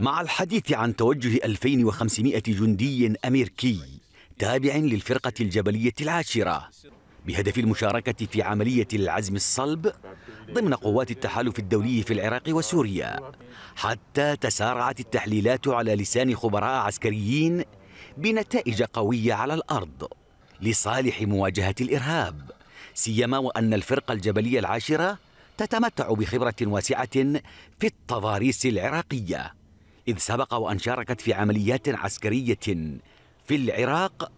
مع الحديث عن توجه 2500 جندي أمريكي تابع للفرقة الجبلية العاشرة بهدف المشاركة في عملية العزم الصلب ضمن قوات التحالف الدولي في العراق وسوريا حتى تسارعت التحليلات على لسان خبراء عسكريين بنتائج قوية على الأرض لصالح مواجهة الإرهاب سيما وأن الفرقة الجبلية العاشرة تتمتع بخبرة واسعة في التضاريس العراقية إذ سبق وأن شاركت في عمليات عسكرية في العراق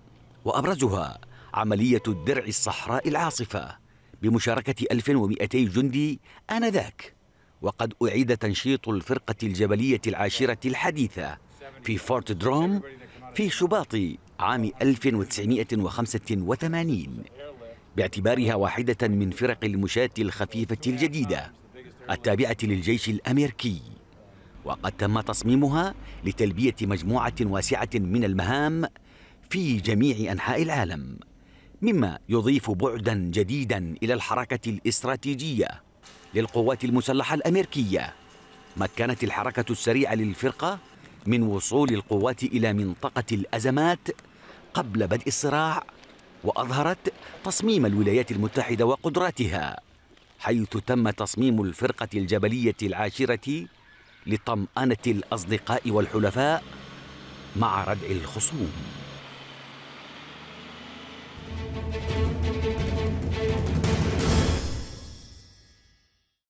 وأبرزها عملية الدرع الصحراء العاصفة بمشاركة 1200 جندي آنذاك وقد أعيد تنشيط الفرقة الجبلية العاشرة الحديثة في فورت دروم في شباط عام 1985 باعتبارها واحدة من فرق المشاة الخفيفة الجديدة التابعة للجيش الأمريكي وقد تم تصميمها لتلبية مجموعة واسعة من المهام في جميع أنحاء العالم مما يضيف بعدا جديدا إلى الحركة الاستراتيجية للقوات المسلحة الأمريكية مكنت الحركة السريعة للفرقة من وصول القوات إلى منطقة الأزمات قبل بدء الصراع وأظهرت تصميم الولايات المتحدة وقدراتها حيث تم تصميم الفرقة الجبلية العاشرة لطمأنة الأصدقاء والحلفاء مع ردع الخصوم